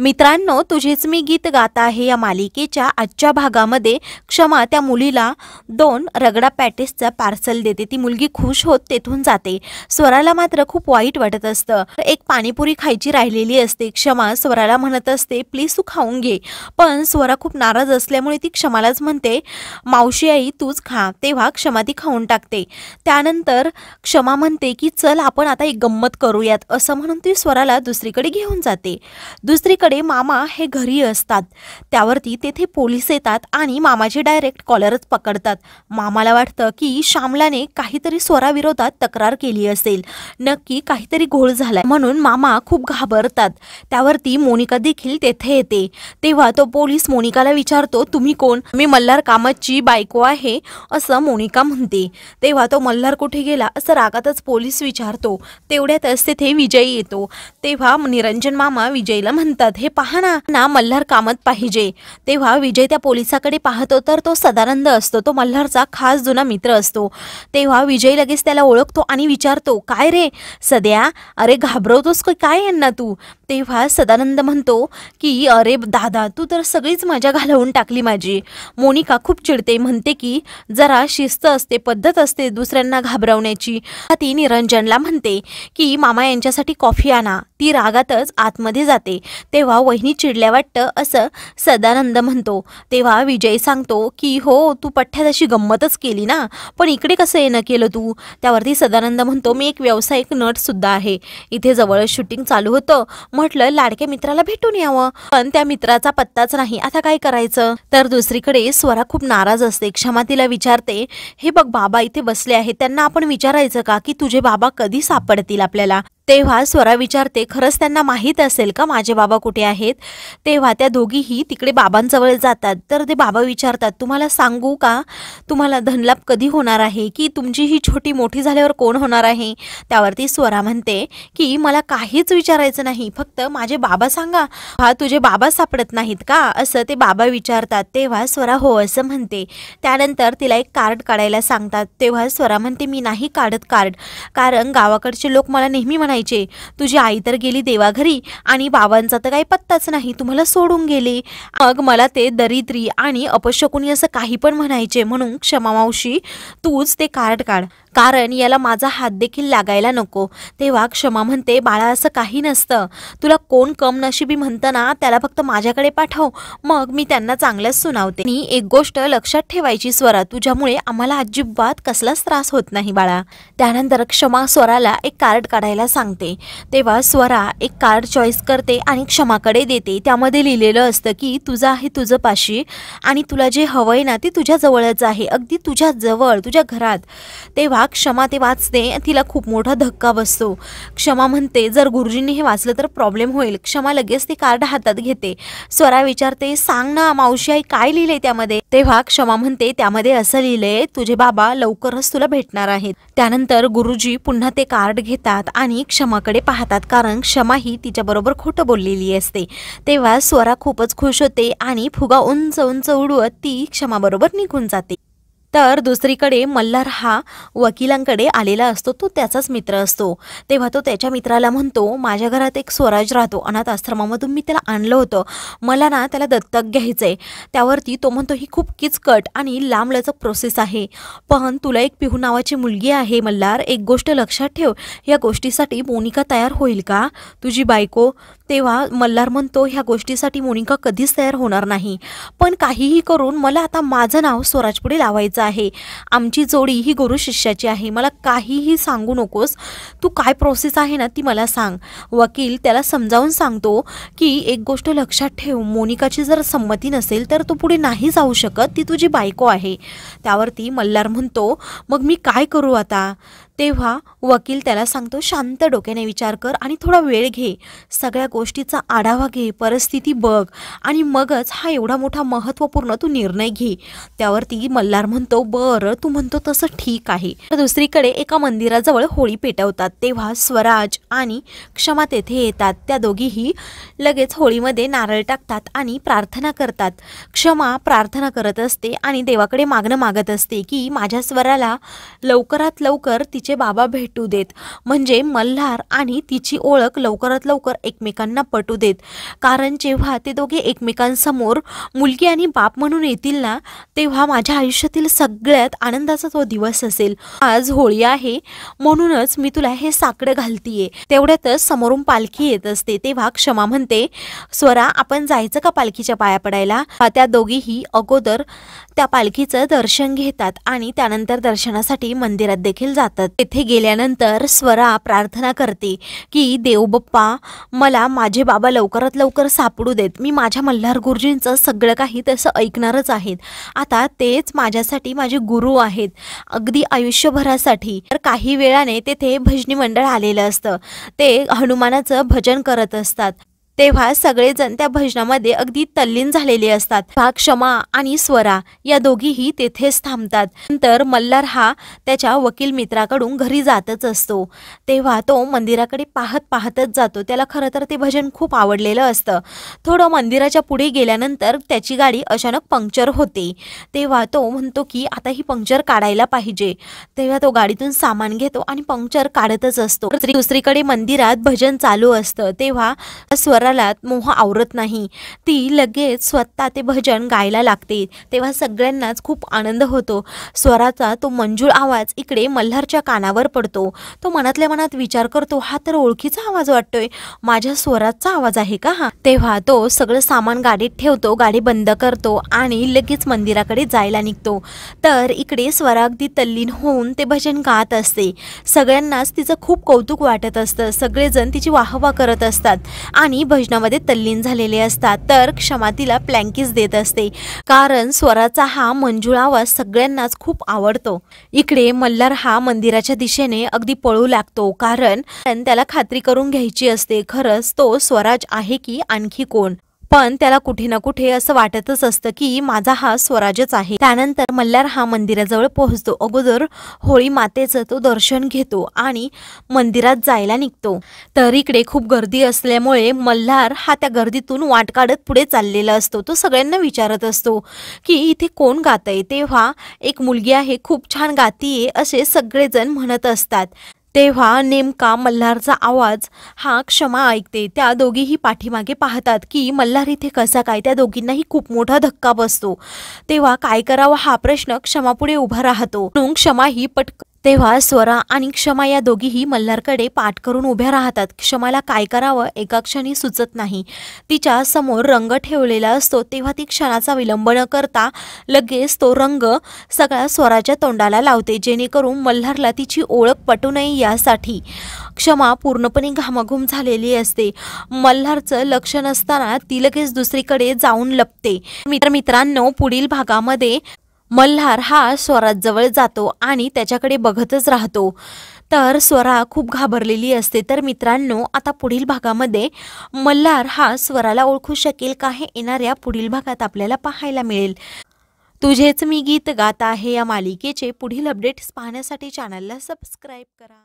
मित्रांनो तुझेच मी गीत गात आहे या मालिकेच्या आजच्या भागामध्ये क्षमा त्या मुलीला दोन रगडा पॅटिसचं पार्सल देते ती मुलगी खुश होत तेथून जाते स्वराला मात्र खूप वाईट वाटत असतं एक पाणीपुरी खायची राहिलेली असते क्षमा स्वराला म्हणत असते प्लीज तू खाऊन घे पण स्वरा खूप नाराज असल्यामुळे ती क्षमालाच म्हणते मावशी आई तूच खा तेव्हा क्षमा ती खाऊन टाकते त्यानंतर क्षमा म्हणते की चल आपण आता एक गंमत करूयात असं म्हणून ती स्वराला दुसरीकडे घेऊन जाते दुसरी कडे मामा हे घरी असतात त्यावरती तेथे पोलीस येतात आणि मामाचे डायरेक्ट कॉलरच पकडतात मामाला वाटतं की श्यामलाने काहीतरी स्वराविरोधात तक्रार केली असेल नक्की काहीतरी घोळ झालाय म्हणून मामा खूप घाबरतात त्यावरती मोनिका देखील तेथे येते तेव्हा तो पोलीस मोनिकाला विचारतो तुम्ही कोण मी मल्हार कामतची बायको आहे असं मोनिका म्हणते तेव्हा तो मल्हार कुठे गेला असं रागातच पोलीस विचारतो तेवढ्यातच तेथे विजय येतो तेव्हा निरंजन मामा विजयला म्हणतात करतात हे पाहणा ना मल्हार कामत पाहिजे तेव्हा विजय त्या पोलिसाकडे पाहतो तर तो सदानंद असतो तो मल्हारचा खास जुना मित्र असतो तेव्हा विजय लगेच त्याला ओळखतो आणि विचारतो काय रे सद्या अरे घाबरवतोस काय यांना तू तेव्हा सदानंद म्हणतो की अरे दादा तू तर सगळीच मजा घालवून टाकली माझी मोनिका खूप चिडते म्हणते की जरा शिस्त असते पद्धत असते दुसऱ्यांना घाबरवण्याची ती निरंजनला म्हणते की मामा यांच्यासाठी कॉफी आणा ती रागातच आतमध्ये जाते ते तेव्हा वहिनी चिडल्या वाटतं असं सदानंद म्हणतो तेव्हा विजय सांगतो की हो तू पठ्ठ्यात अशी गंमतच केली ना पण इकडे कसं येणं केलं तू त्यावरती सदानंद म्हणतो मी एक व्यावसायिक नटसुद्धा आहे इथे जवळच शूटिंग चालू होतं म्हटलं लाडक्या मित्राला भेटून यावं पण त्या मित्राचा पत्ताच नाही आता काय करायचं तर दुसरीकडे स्वरा खूप नाराज असते क्षमा तिला विचारते हे बघ बाबा इथे बसले आहेत त्यांना आपण विचारायचं का की तुझे बाबा कधी सापडतील आपल्याला तेव्हा स्वरा विचारते खरंच त्यांना माहीत असेल का माझे बाबा कुठे आहेत तेव्हा त्या दोघीही तिकडे बाबांजवळ जातात तर ते बाबा विचारतात तुम्हाला सांगू का तुम्हाला धनलाभ कधी होणार आहे की तुमची ही छोटी मोठी झाल्यावर कोण होणार आहे त्यावरती स्वरा म्हणते की मला काहीच विचारायचं नाही फक्त माझे बाबा सांगा हा तुझे बाबा सापडत नाहीत का असं ते बाबा विचारतात तेव्हा स्वरा हो असं म्हणते त्यानंतर तिला एक कार्ड काढायला सांगतात तेव्हा स्वरा म्हणते मी नाही काढत कार्ड कारण गावाकडचे लोक मला नेहमी म्हणायचे पाहिजे तुझी आई तर गेली देवाघरी आणि बाबांचा तर काही पत्ताच नाही तुम्हाला सोडून गेली मग मला ते दरिद्री आणि अपशकुनी असं काही पण म्हणायचे म्हणून क्षमा मावशी तूच ते कार्ड काढ कारण याला माझा हात देखील लागायला नको तेव्हा क्षमा म्हणते बाळा असं काही नसतं तुला कोण कम नशिबी म्हणतं ना त्याला फक्त माझ्याकडे पाठव मग मी त्यांना चांगलंच सुनावते आणि एक गोष्ट लक्षात ठेवायची स्वरा तुझ्यामुळे आम्हाला अजिबात कसलाच त्रास होत नाही बाळा त्यानंतर क्षमा स्वराला एक कार्ड काढायला सांगते तेव्हा स्वरा एक कार्ड चॉईस करते आणि क्षमाकडे देते त्यामध्ये लिहिलेलं असतं की तुझं आहे तुझं पाशी आणि तुला जे हवंय ना ते तुझ्या जवळच आहे अगदी तुझ्या जवळ तुझ्या घरात तेव्हा क्षमा ते वाचते तिला खूप मोठा धक्का बसतो क्षमा म्हणते जर गुरुजींनी हे वाचलं तर प्रॉब्लेम होईल क्षमा लगेच ते कार्ड हातात घेते स्वरा विचारते सांग ना मावशी आई काय लिहिले त्यामध्ये तेव्हा क्षमा म्हणते त्यामध्ये असं लिहिलंय तुझे बाबा लवकरच तुला भेटणार आहेत त्यानंतर गुरुजी पुन्हा ते कार्ड घेतात आणि क्षमाकडे पाहतात कारण क्षमा ही तिच्याबरोबर खोटं बोललेली असते तेव्हा स्वरा खूपच खुश होते आणि फुगा उंच उंच उडवत ती क्षमाबरोबर निघून जाते तर दुसरीकडे मल्हार हा वकिलांकडे आलेला असतो तो त्याचाच मित्र असतो तेव्हा तो त्याच्या मित्राला म्हणतो माझ्या घरात एक स्वराज राहतो अनाथ आश्रमामधून मी त्याला आणलं होतं मला ना त्याला दत्तक घ्यायचं आहे त्यावरती तो म्हणतो ही खूप किचकट आणि लांबलचक प्रोसेस आहे पण तुला एक पिहू नावाची मुलगी आहे मल्हार एक गोष्ट लक्षात ठेव या गोष्टीसाठी मोनिका तयार होईल का तुझी बायको तेव्हा मल्हार म्हणतो ह्या गोष्टीसाठी मोनिका कधीच तयार होणार नाही पण काहीही करून मला आता माझं नाव स्वराजपुढे लावायचं आहे आमची जोडी ही गुरु शिष्याची आहे मला काहीही सांगू नकोस तू काय प्रोसेस आहे ना ती मला सांग वकील त्याला समजावून सांगतो की एक गोष्ट लक्षात ठेव मोनिकाची जर संमती नसेल तर तो पुढे नाही जाऊ शकत ती तुझी बायको आहे त्यावरती मल्हार म्हणतो मग मी काय करू आता तेव्हा वकील त्याला सांगतो शांत डोक्याने विचार कर आणि थोडा वेळ घे सगळ्या गोष्टीचा आढावा घे परिस्थिती बघ आणि मगच हा एवढा मोठा महत्त्वपूर्ण तू निर्णय घे त्यावरती मल्हार म्हणतो बरं तू म्हणतो तसं ठीक आहे तर दुसरीकडे एका मंदिराजवळ होळी पेटवतात तेव्हा स्वराज आणि क्षमा तेथे येतात त्या दोघीही लगेच होळीमध्ये नारळ टाकतात आणि प्रार्थना करतात क्षमा प्रार्थना करत असते आणि देवाकडे मागणं मागत असते की माझ्या स्वराला लवकरात लवकर तिचे तिचे बाबा भेटू देत म्हणजे मल्हार आणि तिची ओळख लवकरात लवकर एकमेकांना पटू देत कारण जेव्हा ते दोघे एकमेकांसमोर मुलगी आणि बाप म्हणून येतील ना तेव्हा माझ्या आयुष्यातील सगळ्यात आनंदाचा तो दिवस असेल आज होळी आहे म्हणूनच मी तुला हे साकडे घालतीये तेवढ्यातच समोरून पालखी येत असते तेव्हा क्षमा म्हणते स्वरा आपण जायचं का पालखीच्या पाया पडायला त्या दोघीही अगोदर त्या पालखीचं दर्शन घेतात आणि त्यानंतर दर्शनासाठी मंदिरात देखील जातात तेथे गेल्यानंतर स्वरा प्रार्थना करते की देवबप्पा मला माझे बाबा लवकरात लवकर सापडू देत मी माझ्या मल्हार गुरुजींचं सगळं काही तसं ऐकणारच आहेत आता तेच माझ्यासाठी माझे गुरु आहेत अगदी आयुष्यभरासाठी तर काही वेळाने तेथे भजनी मंडळ आलेलं असतं ते हनुमानाचं भजन करत असतात तेव्हा सगळेजण त्या भजनामध्ये अगदी तल्लीन झालेले असतात क्षमा आणि स्वरा या दोघीही तेथेच थांबतात नंतर मल्हार हा त्याच्या वकील मित्राकडून घरी जातच असतो तेव्हा तो मंदिराकडे पाहत पाहतच जातो त्याला खरं तर ते भजन खूप आवडलेलं असतं थोडं मंदिराच्या पुढे गेल्यानंतर त्याची गाडी अचानक पंक्चर होते तेव्हा तो म्हणतो की आता ही पंक्चर काढायला पाहिजे तेव्हा तो गाडीतून सामान घेतो आणि पंक्चर काढतच असतो दुसरीकडे मंदिरात भजन चालू असतं तेव्हा स्वर स्वराला मोह आवरत नाही ती लगेच स्वतः ते भजन गायला लागते तेव्हा सगळ्यांनाच खूप आनंद होतो स्वराचा तो मंजूळ आवाज इकडे मल्हारच्या कानावर पडतो तो मनातल्या मनात विचार करतो हा तर ओळखीचा आवाज वाटतोय माझ्या स्वराचा आवाज आहे का हा तेव्हा तो सगळं सामान गाडीत ठेवतो गाडी बंद करतो आणि लगेच मंदिराकडे जायला निघतो तर इकडे स्वरा अगदी तल्लीन होऊन ते भजन गात असते सगळ्यांनाच तिचं खूप कौतुक वाटत असतं सगळेजण तिची वाहवा करत असतात आणि भजनामध्ये तल्लीन झालेले असतात तर क्षमा तिला प्लँकीज देत असते कारण स्वराचा हा मंजुळ आवाज सगळ्यांनाच खूप आवडतो इकडे मल्हार हा मंदिराच्या दिशेने अगदी पळू लागतो कारण त्याला खात्री करून घ्यायची असते खरंच तो स्वराज आहे की आणखी कोण पण त्याला कुठे ना कुठे असं वाटतच असतं की माझा हा स्वराजच आहे त्यानंतर मल्हार हा मंदिराजवळ पोहोचतो अगोदर होळी मातेचं तो दर्शन घेतो आणि मंदिरात जायला निघतो तर इकडे खूप गर्दी असल्यामुळे मल्हार हा त्या गर्दीतून वाट काढत पुढे चाललेला असतो तो सगळ्यांना विचारत असतो की इथे कोण गात आहे तेव्हा एक मुलगी आहे खूप छान गातीये असे सगळेजण म्हणत असतात तेव्हा नेमका मल्हारचा आवाज हा क्षमा ऐकते त्या दोघीही पाठीमागे पाहतात की मल्हार इथे कसा काय त्या दोघींनाही खूप मोठा धक्का बसतो तेव्हा काय करावा हा प्रश्न क्षमापुढे उभा राहतो म्हणून क्षमा ही पटकन तेव्हा स्वरा आणि क्षमा या दोघीही मल्हारकडे पाठ करून उभ्या राहतात क्षमाला काय करावं एका क्षणी सुचत नाही तिच्या समोर रंग ठेवलेला असतो तेव्हा ती क्षणाचा विलंब न करता लगेच तो रंग सगळ्या स्वराच्या तोंडाला लावते जेणेकरून मल्हारला तिची ओळख पटू नये यासाठी क्षमा पूर्णपणे घामाघूम झालेली असते मल्हारचं लक्ष नसताना ती लगेच दुसरीकडे जाऊन लपते मित्र मित्रांनो पुढील भागामध्ये मल्हार हा स्वराजवळ जातो आणि त्याच्याकडे बघतच राहतो तर स्वरा खूप घाबरलेली असते तर मित्रांनो आता पुढील भागामध्ये मल्हार हा स्वराला ओळखू शकेल का हे येणाऱ्या पुढील भागात आपल्याला पाहायला मिळेल तुझेच मी गीत गात आहे या मालिकेचे पुढील अपडेट्स पाहण्यासाठी चॅनलला सबस्क्राईब करा